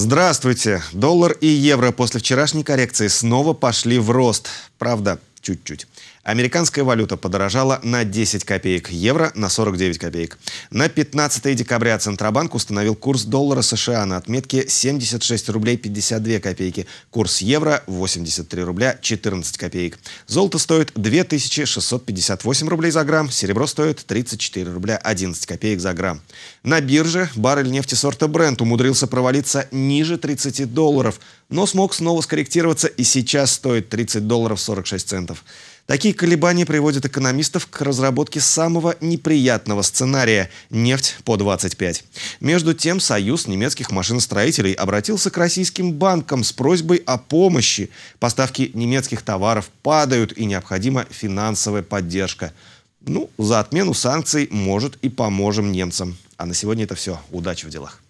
Здравствуйте! Доллар и евро после вчерашней коррекции снова пошли в рост. Правда, чуть-чуть. Американская валюта подорожала на 10 копеек, евро на 49 копеек. На 15 декабря Центробанк установил курс доллара США на отметке 76 рублей 52 копейки, курс евро 83 рубля 14 копеек. Золото стоит 2658 рублей за грамм, серебро стоит 34 рубля 11 копеек за грамм. На бирже баррель нефти сорта Brent умудрился провалиться ниже 30 долларов, но смог снова скорректироваться и сейчас стоит 30 долларов 46 центов. Такие колебания приводят экономистов к разработке самого неприятного сценария – нефть по 25. Между тем, Союз немецких машиностроителей обратился к российским банкам с просьбой о помощи. Поставки немецких товаров падают и необходима финансовая поддержка. Ну, за отмену санкций, может, и поможем немцам. А на сегодня это все. Удачи в делах.